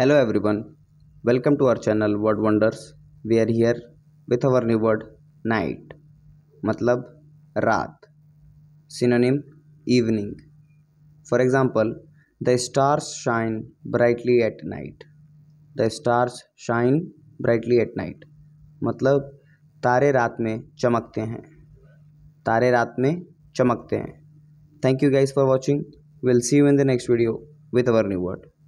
hello everyone welcome to our channel word wonders we are here with our new word night मतलब रात synonym evening for example the stars shine brightly at night the stars shine brightly at night मतलब तारे रात में चमकते हैं तारे रात में चमकते हैं thank you guys for watching will see you in the next video with our new word